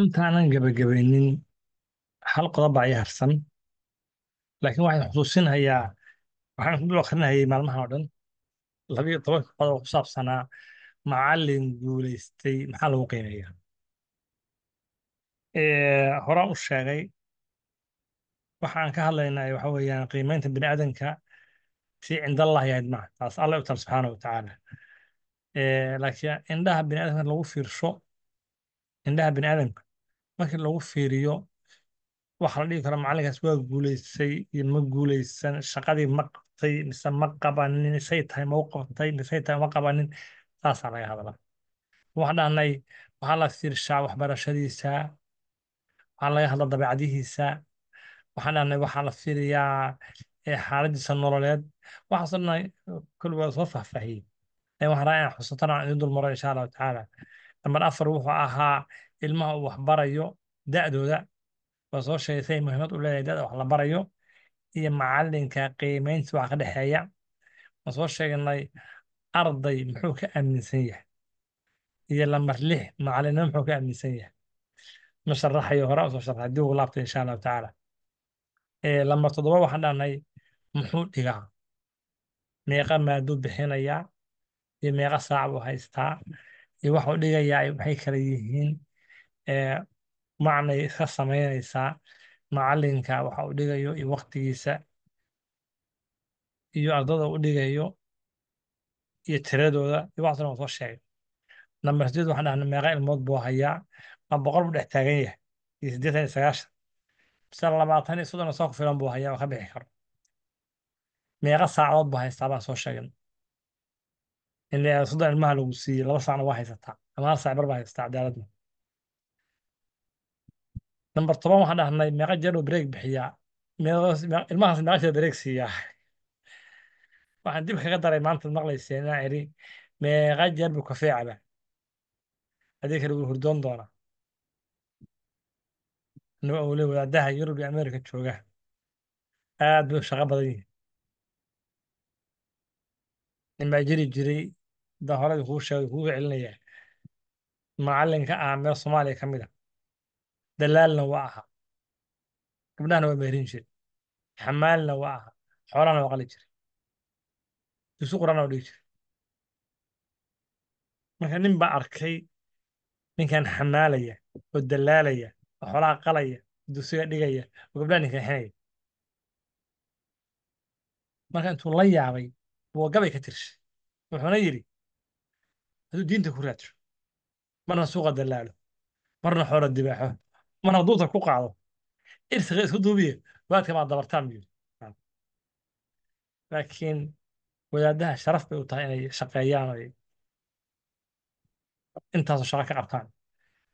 intaanan gebagabaynin hal qodob baa harsan laakiin waxaan xusuusin hayaa waxaan ku akhrinayay maalmahan oo dhan labiyo tobanka qodob oo ku saabsanaa macallin guulaystay maxaa lagu qiimeeyaa horaan u sheegay waxaan ka hadlaynay waxa weeyaan qiimeynta bini aadamka si cind allahi ahayd taas alle u taala subxaana wa tacaala laakiin indhaha bini biniaadamka lagu fiirsho indhaha biniaadamka markii lagu fiiriyo waxa la dhigi karo macalinkaas waa guuleysay iyo ma guuleysan shaqadii ma qabtay mise ma qabanin misay tahay mau qabtay misay tahay ma qabanin saasaa laga hadlaa waxaan dhahnay waxaa la fiirshaa waxbarashadiisa waxaa laga hadla dabeecadihiisa waxaan dhahnay waxaa la fiiriyaa xaaladiisa nololeed waxaasoo dhanay kulligaa soo faahfaahiyey waxaan raacan xusato aan idin dulmaro insha allahu tacaala nambar afar wuxuu ahaa ilmaha uu waxbarayo da'dooda waa soo sheegatay muhiimad u leedahay da wax la barayo iyo macalinka qiimeynta waxa ka dhexeeya waan soo sheegnay arday muxuu ka aaminsan yahay iyo lambar lix macalinimo muxuu ka aaminsan yahay ma sharaxayo hore usoo sharaxay dib ugu laabtay insha allahu tacaala lambar toddoba waxaan dhahnay muxuu dhigaa meeqa maaduu bixinayaa iyo meeqa saac buu haystaa iyo waxuu dhigayaa ay maxay kala yihiin macnay iska samaynaysaa macalinka waxa u dhigayo iyo waqtigiisa iyo ardada u dhigayo iyo tiradooda iyo waxaasna soo sheegay nambar sideed waxaan dhahnay meeqa ilmood buu hayaa ma boqol buu dhex taagan yahay iyo sideetan iyo sagaashan mise labaatan iyo soddon soo ku filan buu hayaa oo ka bixi karo meeqa saacadood buu haystaa baan soo sheegin ilaa soddon ilmaha lagu siiyey laba saacna waa haysataa ama hal sac bar haysataa cadaaladna namber toban waxaan dhahnay meeqa jeer uu break bixiyaa ilmahaas meeqa jeer break siiyaa waxaan dib kaga daray maanta maqlaysa inaan idhi meeqa jeer buu kafee cabaa haddii kale wuu hurdoon doonaa anuu awle wadaadaha yurub iyo america jooga aad buu shaqo badan yihi ninbaa jiri jiray da hore kuu sheegay kuu celinaya macalinka aamiro soomaaliya ka mid a dalaalna wa ahaa gabdhahana waa meerin jire xamaalna waa ahaa xoolahana waa qali jire isu qurana waa dhigi jire marka nin baa arkay ninkan xamaalaya oo dalaalaya oo xoolaha qalaya dugsiga dhigaya oo gabdhaha ninkan xinaya marka intuu la yaabay buu gabay ka tirshay wuxuuna yidhi hadduu diinta ku raadro marna suuqa dallaalo marna xoolo dibaaxo marna duuta ku qaado irsiqa isku duubiye baadka maa dabartaan buu laakiin wadaadaha sharaf bay u tahay inay shaqeeyaan oy intaasoo shaqo ka qabtaan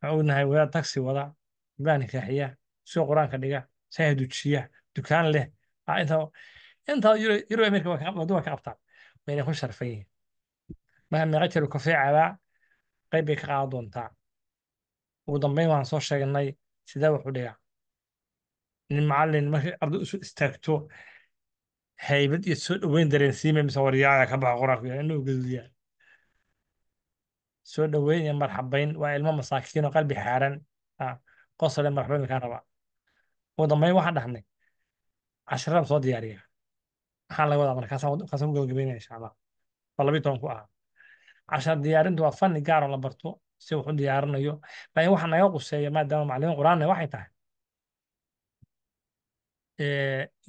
waxaan ognahay wadaad taksi wada gabdhahan nikaaxiya suuqa qur-aanka dhiga sahay dujiya dukaan leh intaa yurub amerika waa ka qabtaan wayna ku sharfan yihiin markaa mico jir ku fiicabaa qaybbay ka qaadan doontaa ugu dambeyn waan soo sheegnay sidee wax u dhiga nin macallin markay arday isu istaagto haybad iyo soo dhaweyn dareensiimay mise waryaaya ka baxa qur yaa inuu gaduuyaa soo dhoweyn iyo marxabayn waa ilmo masaakiin oo qalbi xaaran qosole marxabayn kaa rabaa ugu dambeyn waxaan dhahnay cashiradaan soo diyaariya maxaa laga wadaa markaasaan ku gebagabeynaya insha allah waa toban ku ahaa cashar diyaarintu waa fanni gaaro la barto si wax diyaarinayo laakiin waxa naga quseeya maadaama macallimiin qur-aanna waxay tahay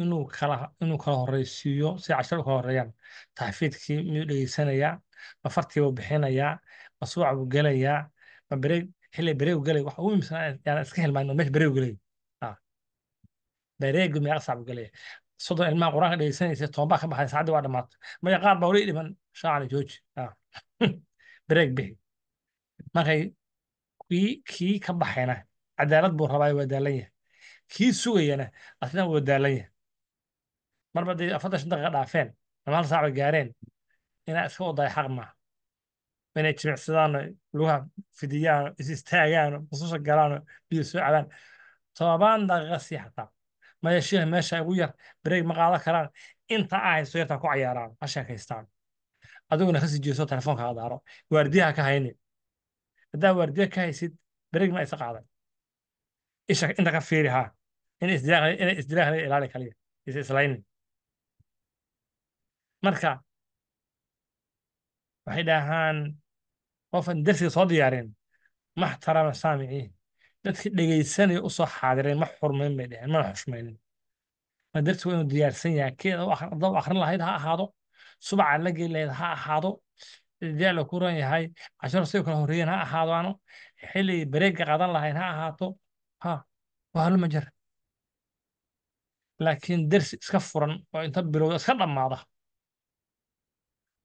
inuu kala inuu kala horreysiiyo si casharu kala horreeyaan taxfiidkii miyuu dhegeysanayaa ma fartiibuu bixinayaa ma subac buu gelayaa ma bereeg xilli bereegu gelay wax ugu muhiimsan yaan iska hilmaanin meesha bereegu gelay bereegu meeqa saac gelaya soddon ilmaha qur-aanka dhegeysanaysa toonbaa ka baxay saacaddi waa dhammaatay maya qaar baa wali dhiman shaacana jooji bareeg bixi markay kii ka baxayna cadaalad buu rabaa waa daalan yahay kii sugayana asna waa daalan yahay marba dee afartan shan daqiiqa dhaafeen ama hal saac gaareen inaa iska odaay xaq maaha inay jimicsadaano lugaha fidiyaano is istaagaan mususha galaano biyo soo cabaan tobaan daqiiqa sii xataa maya sheekh meesha ugu yar bareeg ma qaadan karaan inta ahayso yartaa ku cayaaraan ha sheekaystaan adiguna ka sii jeeso telefoonka adaaro waardiyaha ka haynin haddaa waardiya ka haysid berigna isa qaadan inta ka fiiri ha inay isdilaaqna ilaali kaliya is islaynin marka waxay dhahaan qofan darsiga soo diyaarin maxtarama saamiciin dadka dhegaysanaya u soo xaadireen ma xurmayn bay dheheen mana xushmaynin ma darsigu inuu diyaarsan yahay keeda haddaw akhrin lahayd ha ahaado subaca la gelileed ha ahaado jecla ku ran yahay casharo si kala horreeyeen ha ahaado ano xilli bareegga qaadan lahayn ha ahaato ha waa haluma laakiin dersi iska furan oo inta bilowda iska dhammaada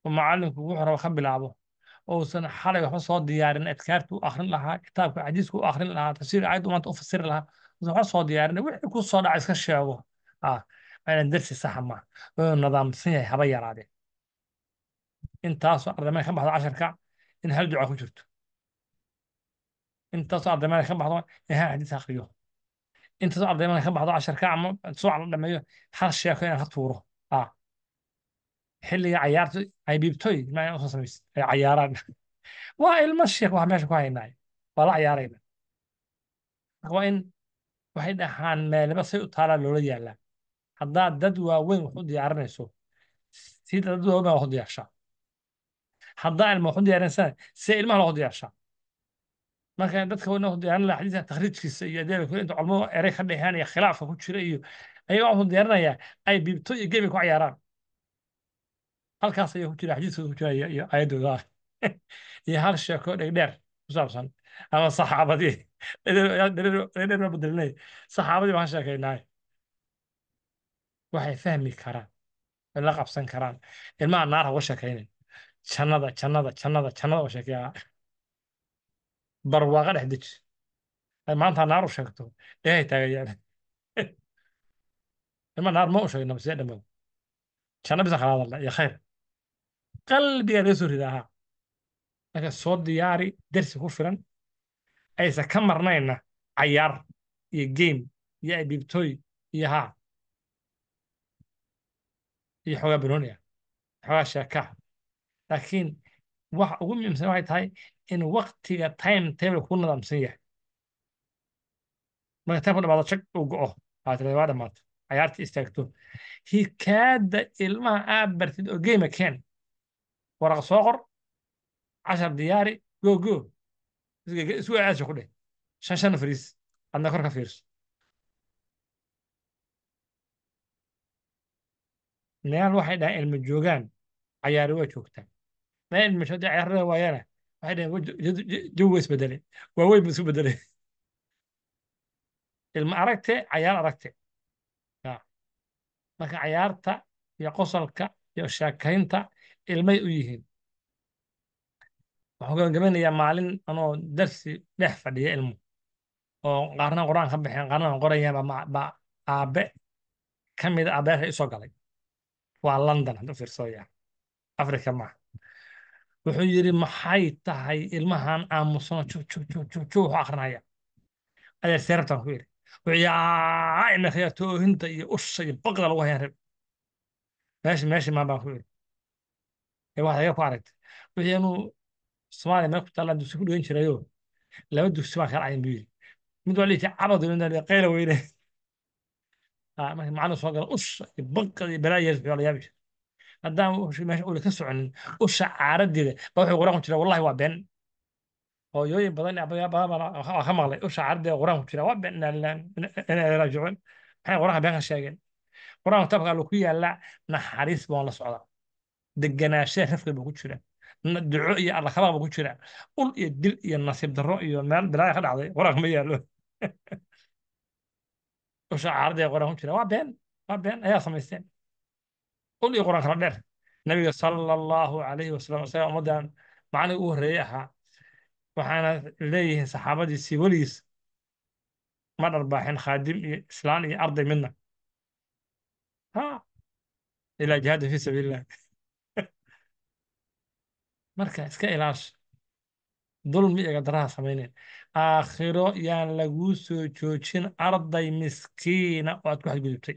oo macallinku wuxuu raba ka bilaabo ousan xalay waxba soo diyaarin adkaartu u akrin lahaa kitaabka xadiisku u akrin lahaa tafsiir aayaddu maanta u fasiri lahaa usan waxba soo diyaarin wixii ku soo dhaca iska sheego ah dersi saxa maaha wuu nadaamsan yahay haba yaraadeen intaasoo ardamada ka baxda casharka in hal duca ku jirto intaasoo ardamada ka baxdo in hal xadiis akriyo intaasoo ardamada ka baxdo casharka ama soo cala dhameeyo hal sheeko inaan ka tuuro ah xilliga cayaarto aybiibtoy ma usoo samaysid ay cayaaraan waa ilmo sheek wax meesha ku haynaay waa la cayaarayna marka waa in waxay dhahaan meelaba say u taalaa loola yaalaa haddaad dad waaweyn wax u diyaarinayso sida dad waaweyn baa wax u diyaarshaa haddaa ilma waxu diyaarinsanay si ilmaha loo diyaarshaa marka dadka wana diyaarin lahaa xadiidka takhriijkiisa iyo adeega kule inta culmadu eray ka dhexeenaya khilaafka ku jira iyo ayagaa waxu diyaarinayaa ay biibto iyo gebi ku cayaaraan halkaas ayaa ku jira xadiidkooda ku jira iyo ayaddooda iyo hal sheeko dhegdheer ku saabsan ama saxaabadii dhegdheer ma bedelinay saxaabadii baan sheekaynaaye waxay fahmi karaan la qabsan karaan ilmaha naara uga sheekaynayn jannada jannada jannada jannada oo sheekeyaa barwaaqa dhex deji maanta naar u sheegto dhehay taagayaan ima naar ma u sheegnaba sidee dhammaado janna bisa kala hadalla iyo khayr qalbigaa laga soo rida ahaa marka soo diyaari dersi ku filan aysan ka marnayna cayaar iyo game iyo abiibtooy iyo haa iyo xoogaa banooni xoogaa sheekaa laakiin wax ugu muhiimsan waxay tahay in waktiga time table ku nadaamsan yahay marka timku dhamaado jag uu go'o aatira waa dhamaata cayaarta istaagto hikaada ilmaha aad bartid oo geema keen waraq soo qor cashar diyaari gogo isgu aasa ku dheh shan shan fariis adna kor ka fiirso meel waxay dhahaan ilma joogaan cayaari waa joogtaan in mashaariicii cagaarada waayana waxay dhaheen jawi waa isbedelay waaweyn buu isu bedelay ilma aragte cayaar aragte marka cayaarta iyo qosolka iyo sheekaynta ilmay u yihiin waxuu gabagabaynayaa maalin anoo darsi dhex fadhiya ilmo oo qaarna qur-aan ka baxeen qaarna qorayaan baa aabe ka mida aabeesha isoo galay waa london hadduu fiirsooyaa africa maaha wuxuu yidhi maxay tahay ilmahan aamusano jujujujuux akrinaya ayaa seerabtan ku yidhi wuxuu ina reer toohinta iyo usha iyo baqda lagu hayan rib meesh meeshii maan baan ku yidhi ee waxaad iga ku aragtay wuxuu anuu soomaaliya meel ku taallaan dugsi ku dhigan jirayo laba dugsi baan kala ayin buu yidhi mid waa liitii cabad qayla weyne ah, markii macallin soo gala usha iyo baqda iyo balaa wuxuu la yaabi jira haddaan meesha ula ka soconin usha caaradeeda ba wuxuu quraan ku jira wallahi waa been hooyooyin badan badan baa ka maqlay usha caaradeeda quraan ku jira waa been raajicuun maxay quraanka been ka sheegeen quraanka tabka lu ku yaalla naxariis baan la socda deganaanshaha rafqi buu ku jira duco iyo allakabaa buu ku jira ul iyo dil iyo nasiib darro iyo meel bilaaya ka dhacday quraanka ma yaallo usha caaradeeda quraan ku jira waa been waa been ayaa samaysteen ul iyo quraan kala dheer nabiga sala allahu calayhi wasalam isagaa ummaddan macnii ugu horreeyey ahaa waxaana leeyihiin saxaabadiisii weligiis ma dharbaaxin khaadim iyo islaan iyo arday midna ha ilaa jihaada fii sabiilillah marka iska ilaasha dulmi iga daraha samaynayn aakhiro yaan laguu soo joojin arday miskiina oo aad ku xadgudubtay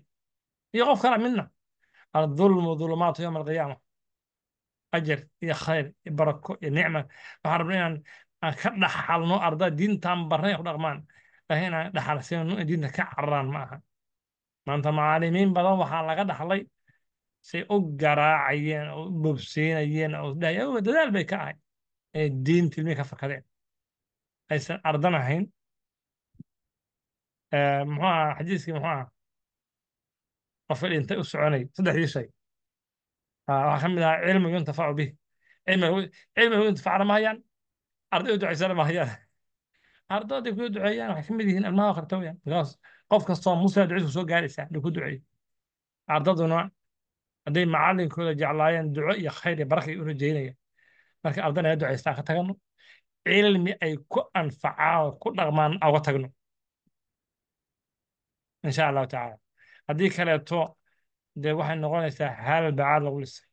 iyo qof kala midna aldulmu dulumaatu yowma alqiyaama ajar iyo khayr iyo barako iyo nicma waxaan rabna inaan aan ka dhaxalno arday diintan barnay ku dhaqmaan laakiin inaan dhaxalsino in diinta ka cararaan ma aha maanta macaalimiin badan waxaa laga dhaxlay say u garaacayeen oo u bobsiinayeen oo dhahay dadaal bay ka ahay ee diinta ilmihii ka fakadeen aysan ardanahayn muxuu aha xadiiskii qofka dhintay u soconay saddexdii shay waxaa ka mid ahaa cilmigu intafacu bih cilmigu intifacna ma hayaan arday u ducaysana ma hayaan ardayda ku duceeyaan waxay ka mid yihiin ilmaha akhrinta weyaan because qof kastoo muslim ducadiisu soo gaaraysaa inuu ku duceeyo ardayduna hadday macallinkooda jeclaayeen duco iyo khayr iyo baraka ay u rajaynayaan marka ardayna ay ducaystaan ka tagno cilmi ay ku anfacaan oo ku dhaqmaan oga allahu tacaala haddii kaleeto dee waxay noqonaysaa hal bacaa lagu lisay